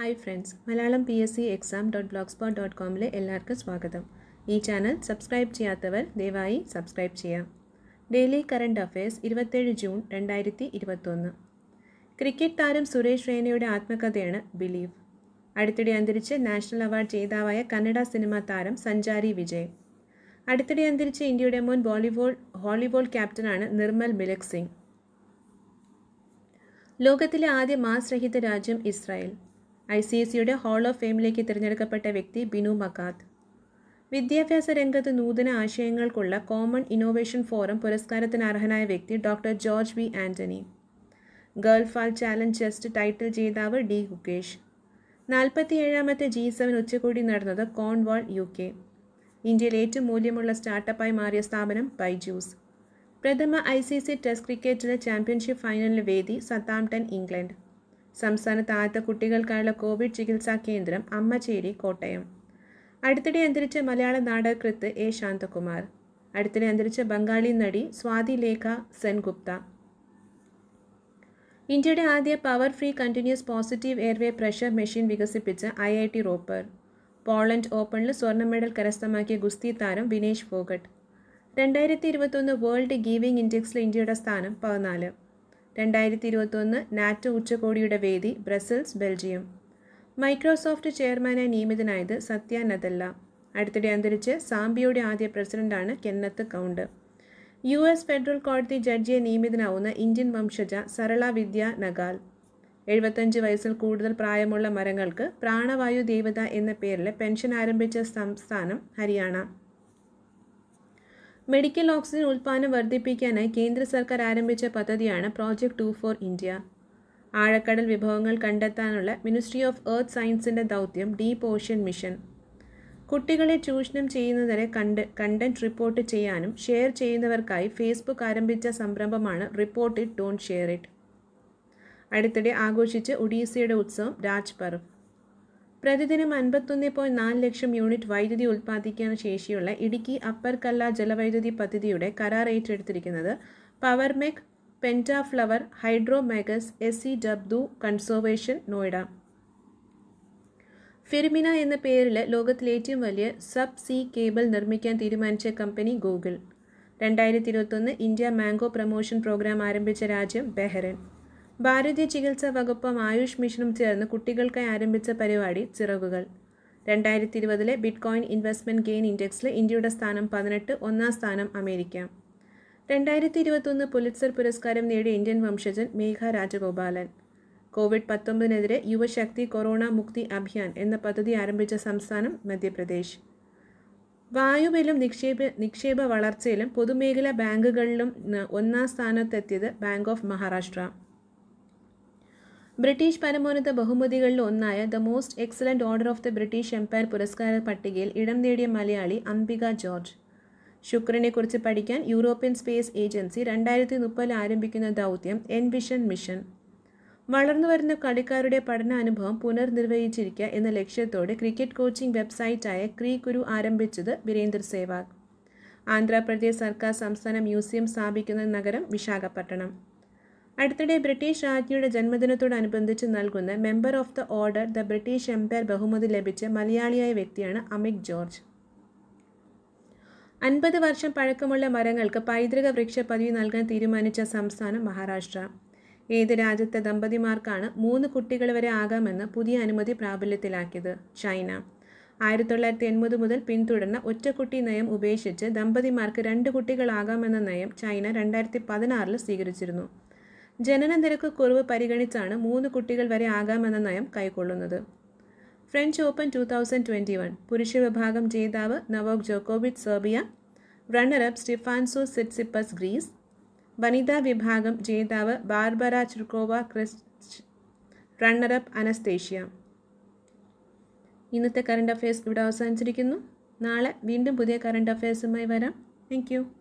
hi friends Malayalam P S C exam dot blog spot dot കോമിലെ എല്ലാവർക്കും സ്വാഗതം ഈ ചാനൽ സബ്സ്ക്രൈബ് ചെയ്യാത്തവർ ദയവായി സബ്സ്ക്രൈബ് ചെയ്യാം ഡെയിലി കറണ്ട് അഫയേഴ്സ് ഇരുപത്തേഴ് ജൂൺ രണ്ടായിരത്തി ഇരുപത്തൊന്ന് ക്രിക്കറ്റ് താരം സുരേഷ് റെയ്നയുടെ ആത്മകഥയാണ് ബിലീവ് അടുത്തിടെ അന്തരിച്ച് നാഷണൽ അവാർഡ് ജേതാവായ കന്നഡ സിനിമാ താരം സഞ്ചാരി വിജയ് അടുത്തിടെ അന്തരിച്ച് ഇന്ത്യയുടെ മുൻ വോളിബോൾ ഹോളിബോൾ ക്യാപ്റ്റനാണ് നിർമ്മൽ മിലക് സിംഗ് ലോകത്തിലെ ആദ്യ മാസ് രഹിത രാജ്യം ഇസ്രായേൽ ഐ സി എസ് സിയുടെ ഹാൾ ഓഫ് ഫെയിമിലേക്ക് തിരഞ്ഞെടുക്കപ്പെട്ട വ്യക്തി ബിനു മഗാദ് വിദ്യാഭ്യാസ രംഗത്ത് നൂതന ആശയങ്ങൾക്കുള്ള കോമൺ ഇന്നോവേഷൻ ഫോറം പുരസ്കാരത്തിന് അർഹനായ വ്യക്തി ഡോക്ടർ ജോർജ് വി ആൻ്റണി ഗേൾ ഫാൾ ചാലഞ്ച് ചെസ്റ്റ് ടൈറ്റിൽ ജേതാവ് ഡി ഗുകേഷ് നാൽപ്പത്തിയേഴാമത്തെ ജി സെവൻ ഉച്ചകോടി നടന്നത് കോൺവാൾ യു കെ ഇന്ത്യയിൽ ഏറ്റവും മൂല്യമുള്ള സ്റ്റാർട്ടപ്പായി മാറിയ സ്ഥാപനം ബൈജൂസ് പ്രഥമ ഐ സി സി ടെസ്റ്റ് ക്രിക്കറ്റിലെ ചാമ്പ്യൻഷിപ്പ് ഫൈനലിന് വേദി സത്താംപ്ടൺ ഇംഗ്ലണ്ട് സംസ്ഥാനത്ത് ആദ്യത്തെ കുട്ടികൾക്കായുള്ള കോവിഡ് ചികിത്സാ കേന്ദ്രം അമ്മച്ചേരി കോട്ടയം അടുത്തിടെ അന്തരിച്ച മലയാള നാടകകൃത്ത് എ ശാന്തകുമാർ അടുത്തിടെ അന്തരിച്ച ബംഗാളി നടി സ്വാതി ലേഖ സെൻഗുപ്ത ഇന്ത്യയുടെ ആദ്യ power free continuous positive airway pressure machine വികസിപ്പിച്ച I I T Ropar Poland ഓപ്പണിൽ സ്വർണ്ണ മെഡൽ കരസ്ഥമാക്കിയ ഗുസ്തി താരം വിനേഷ് ഫോഗട്ട് രണ്ടായിരത്തി ഇരുപത്തൊന്ന് വേൾഡ് ഗീവിംഗ് ഇൻഡെക്സിൽ ഇന്ത്യയുടെ സ്ഥാനം പതിനാല് രണ്ടായിരത്തി ഇരുപത്തൊന്ന് നാറ്റോ ഉച്ചകോടിയുടെ വേദി ബ്രസൽസ് ബെൽജിയം മൈക്രോസോഫ്റ്റ് ചെയർമാനായി നിയമിതനായത് സത്യ നദല്ല അടുത്തിടെ അന്തരിച്ച് സാംബിയുടെ ആദ്യ പ്രസിഡന്റാണ് Kenneth Kaunda U S federal കോടതി ജഡ്ജിയെ നിയമിതനാവുന്ന ഇന്ത്യൻ വംശജ സരള വിദ്യ നഗാൽ എഴുപത്തഞ്ച് വയസ്സിൽ കൂടുതൽ പ്രായമുള്ള മരങ്ങൾക്ക് പ്രാണവായു ദേവത എന്ന പേരിൽ പെൻഷൻ ആരംഭിച്ച സംസ്ഥാനം ഹരിയാന മെഡിക്കൽ ഓക്സിജൻ ഉൽപ്പാദനം വർദ്ധിപ്പിക്കാനായി കേന്ദ്ര സർക്കാർ ആരംഭിച്ച പദ്ധതിയാണ് പ്രോജക്റ്റ് ടു ഫോർ ഇന്ത്യ ആഴക്കടൽ വിഭവങ്ങൾ കണ്ടെത്താനുള്ള മിനിസ്ട്രി ഓഫ് എർത്ത് സയൻസിൻ്റെ ദൗത്യം ഡീപ്പ് ഓഷ്യൻ മിഷൻ കുട്ടികളെ ചൂഷണം ചെയ്യുന്നതിനെ കണ്ട് കണ്ടന്റ് റിപ്പോർട്ട് ചെയ്യാനും ഷെയർ ചെയ്യുന്നവർക്കായി ഫേസ്ബുക്ക് ആരംഭിച്ച സംരംഭമാണ് report it don't share it അടുത്തിടെ ആഘോഷിച്ച് ഒഡീസയുടെ ഉത്സവം രാജ്പർവ് പ്രതിദിനം അൻപത്തൊന്ന് പോയിന്റ് നാല് ലക്ഷം യൂണിറ്റ് വൈദ്യുതി ഉൽപ്പാദിപ്പിക്കാൻ ശേഷിയുള്ള ഇടുക്കി അപ്പർ കല്ല ജലവൈദ്യുതി പദ്ധതിയുടെ കരാർ ഏറ്റെടുത്തിരിക്കുന്നത് പവർമെക് പെൻറ്റാഫ്ലവർ ഹൈഡ്രോമേഗസ് എസ് സി ഡബ്ദു കൺസർവേഷൻ നോയിഡ ഫിർമിന എന്ന പേരിൽ ലോകത്തിലെ ഏറ്റവും വലിയ സബ് സീ കേബിൾ നിർമ്മിക്കാൻ തീരുമാനിച്ച കമ്പനി ഗൂഗിൾ രണ്ടായിരത്തി ഇരുപത്തൊന്ന് ഇന്ത്യ മാംഗോ പ്രൊമോഷൻ പ്രോഗ്രാം ആരംഭിച്ച രാജ്യം ബെഹ്റൻ ഭാരതീയ ചികിത്സാ വകുപ്പും ആയുഷ് മിഷനും ചേർന്ന് കുട്ടികൾക്കായി ആരംഭിച്ച പരിപാടി ചിറകുകൾ രണ്ടായിരത്തി ഇരുപതിലെ ബിറ്റ്കോയിൻ ഇൻവെസ്റ്റ്മെൻറ്റ് ഗെയിൻ ഇൻഡെക്സിൽ ഇന്ത്യയുടെ സ്ഥാനം പതിനെട്ട് ഒന്നാം സ്ഥാനം അമേരിക്ക രണ്ടായിരത്തി ഇരുപത്തൊന്ന് പുലിത്സർ പുരസ്കാരം നേടിയ ഇന്ത്യൻ വംശജൻ മേഘ രാജഗോപാലൻ കോവിഡ് പത്തൊമ്പതിനെതിരെ യുവശക്തി കൊറോണ മുക്തി അഭിയാൻ എന്ന പദ്ധതി ആരംഭിച്ച സംസ്ഥാനം മധ്യപ്രദേശ് വായുവിലും നിക്ഷേപ നിക്ഷേപ വളർച്ചയിലും പൊതുമേഖലാ ബാങ്കുകളിലും ഒന്നാം സ്ഥാനത്തെത്തിയത് ബാങ്ക് ഓഫ് മഹാരാഷ്ട്ര ബ്രിട്ടീഷ് പരമോന്നത ബഹുമതികളിൽ ഒന്നായ the most excellent order of the British empire പുരസ്കാര പട്ടികയിൽ ഇടം നേടിയ മലയാളി അംബിക ജോർജ് ശുക്രനെക്കുറിച്ച് പഠിക്കാൻ യൂറോപ്യൻ സ്പേസ് ഏജൻസി രണ്ടായിരത്തി മുപ്പതിൽ ആരംഭിക്കുന്ന ദൗത്യം എൻവിഷൻ മിഷൻ വളർന്നു വരുന്ന കളിക്കാരുടെ പഠനാനുഭവം പുനർനിർവഹിച്ചിരിക്കുക എന്ന ലക്ഷ്യത്തോടെ ക്രിക്കറ്റ് കോച്ചിംഗ് വെബ്സൈറ്റായ ക്രീ കുരു ആരംഭിച്ചത് വീരേന്ദർ സേവാഗ് ആന്ധ്രാപ്രദേശ് സർക്കാർ സംസ്ഥാന മ്യൂസിയം സ്ഥാപിക്കുന്ന നഗരം വിശാഖപട്ടണം അടുത്തിടെ ബ്രിട്ടീഷ് രാജ്ഞിയുടെ ജന്മദിനത്തോടനുബന്ധിച്ച് നൽകുന്ന member of the order the British empire ബഹുമതി ലഭിച്ച മലയാളിയായ വ്യക്തിയാണ് അമിക് ജോർജ് അൻപത് വർഷം പഴക്കമുള്ള മരങ്ങൾക്ക് പൈതൃക വൃക്ഷ പദവി നൽകാൻ തീരുമാനിച്ച സംസ്ഥാനം മഹാരാഷ്ട്ര ഏത് രാജ്യത്തെ ദമ്പതിമാർക്കാണ് മൂന്ന് കുട്ടികൾ വരെ ആകാമെന്ന് പുതിയ അനുമതി പ്രാബല്യത്തിലാക്കിയത് ചൈന ആയിരത്തി തൊള്ളായിരത്തി എൺപത് മുതൽ പിന്തുടർന്ന ഒറ്റക്കുട്ടി നയം ഉപേക്ഷിച്ച് ദമ്പതിമാർക്ക് രണ്ട് കുട്ടികളാകാമെന്ന നയം ചൈന രണ്ടായിരത്തി പതിനാറിൽ സ്വീകരിച്ചിരുന്നു ജനന നിരക്ക് കുറവ് പരിഗണിച്ചാണ് മൂന്ന് കുട്ടികൾ വരെ ആകാമെന്ന നയം കൈക്കൊള്ളുന്നത് French open two thousand twenty one പുരുഷ വിഭാഗം ജേതാവ് നവോക് ജോക്കോവിച്ച് Serbia runner up Stefanos Tsitsipas Greece വനിതാ വിഭാഗം ജേതാവ് ബാർബറ ചുർക്കോവ ക്രിസ് റണ്ണറപ്പ് അനസ്തേഷ്യ ഇന്നത്തെ കറണ്ട് അഫയേഴ്സ് ഇവിടെ അവസാനിച്ചിരിക്കുന്നു നാളെ വീണ്ടും പുതിയ കറണ്ട് അഫയേഴ്സുമായി വരാം താങ്ക്